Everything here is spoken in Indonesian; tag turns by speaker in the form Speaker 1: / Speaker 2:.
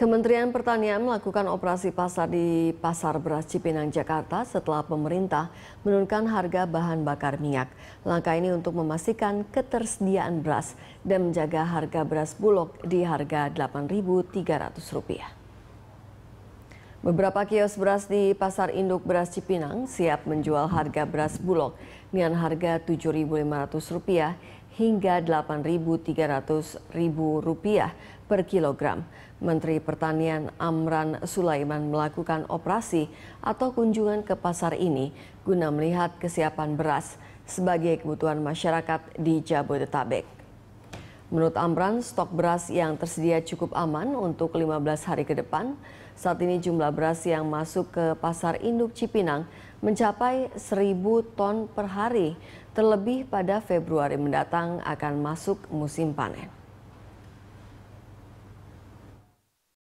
Speaker 1: Kementerian Pertanian melakukan operasi pasar di Pasar Beras Cipinang, Jakarta setelah pemerintah menurunkan harga bahan bakar minyak. Langkah ini untuk memastikan ketersediaan beras dan menjaga harga beras bulog di harga Rp8.300. Beberapa kios beras di Pasar Induk Beras Cipinang siap menjual harga beras bulog dengan harga Rp7.500 hingga Rp8.300.000 per kilogram. Menteri Pertanian Amran Sulaiman melakukan operasi atau kunjungan ke pasar ini guna melihat kesiapan beras sebagai kebutuhan masyarakat di Jabodetabek. Menurut Amran, stok beras yang tersedia cukup aman untuk 15 hari ke depan. Saat ini jumlah beras yang masuk ke pasar induk Cipinang mencapai 1.000 ton per hari. Terlebih pada Februari mendatang akan masuk musim panen.